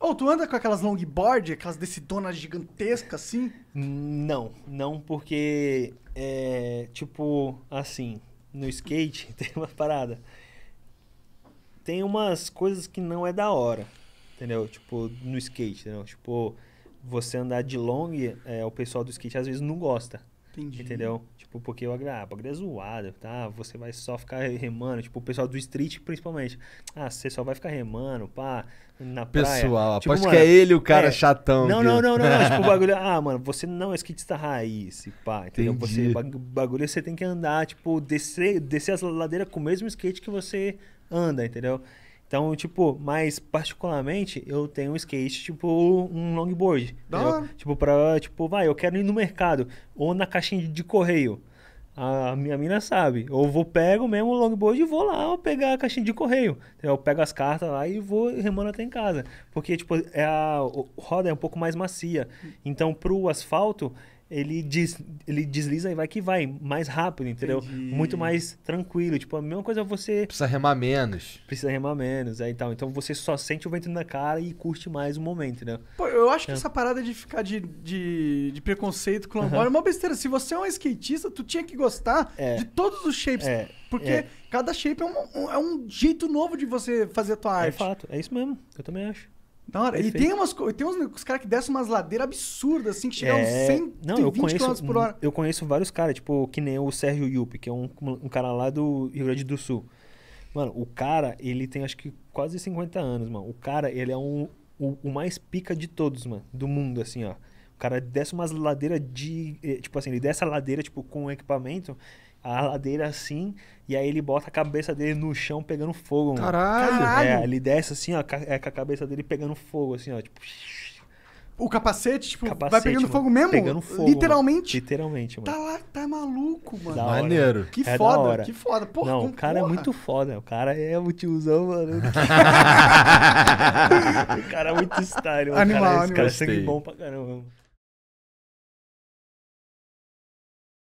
Ou oh, tu anda com aquelas longboard, aquelas decidonas gigantescas assim? Não, não, porque é tipo assim, no skate tem uma parada. Tem umas coisas que não é da hora, entendeu? Tipo, no skate, entendeu? Tipo, você andar de long, é, o pessoal do skate às vezes não gosta. Entendi. Entendeu? Tipo, porque o Agra, ah, é zoado, tá? Você vai só ficar remando. Tipo, o pessoal do street, principalmente. Ah, você só vai ficar remando, pá, na praia. Pessoal, tipo, aposto mano, que é ele o cara é... chatão. Não, não, não, não, não. tipo, o bagulho... Ah, mano, você não é skatista raiz, pá, entendeu? Entendi. Você, bagulho, você tem que andar, tipo, descer, descer as ladeiras com o mesmo skate que você anda, entendeu? Então, tipo, mas particularmente eu tenho um skate, tipo, um longboard. Da Tipo, pra, tipo, vai, eu quero ir no mercado ou na caixinha de, de correio. A minha mina sabe. Ou vou, pego mesmo o longboard e vou lá pegar a caixinha de correio. Eu pego as cartas lá e vou remando até em casa. Porque, tipo, é a roda é um pouco mais macia. Hum. Então, pro asfalto, ele, des, ele desliza e vai que vai, mais rápido, entendeu? Entendi. Muito mais tranquilo. Tipo, a mesma coisa é você. Precisa remar menos. Precisa remar menos, é e tal. Então você só sente o vento na cara e curte mais o momento, né? Pô, eu acho é. que essa parada de ficar de, de, de preconceito com o uhum. é uma besteira. Se você é um skatista, tu tinha que gostar é. de todos os shapes. É. Porque é. cada shape é um, é um jeito novo de você fazer a tua é arte. É fato, é isso mesmo. Eu também acho. Da hora. Perfeito. E tem, umas, tem uns, uns caras que descem umas ladeiras absurdas, assim, que chegam é... 120 Não, eu por hora. Eu conheço vários caras, tipo, que nem o Sérgio Yupi, que é um, um cara lá do Rio Grande do Sul. Mano, o cara, ele tem acho que quase 50 anos, mano. O cara, ele é um, o, o mais pica de todos, mano, do mundo, assim, ó. O cara desce umas ladeiras de. Eh, tipo assim, ele desce a ladeira, tipo, com o equipamento a ladeira assim, e aí ele bota a cabeça dele no chão pegando fogo, mano. Caralho! É, ele desce assim, ó, é, com a cabeça dele pegando fogo, assim, ó, tipo... O capacete, tipo, capacete, vai pegando mano, fogo mesmo? Pegando fogo. Literalmente? Mano. Literalmente, mano. Tá lá, tá maluco, mano. hora, Maneiro. Que é foda, que foda. Porra, Não, o cara é porra. é muito foda. O cara é o tiozão, mano. o cara é muito style, mano. Animal, cara, é animal. Esse cara é sangue bom pra caramba, mano.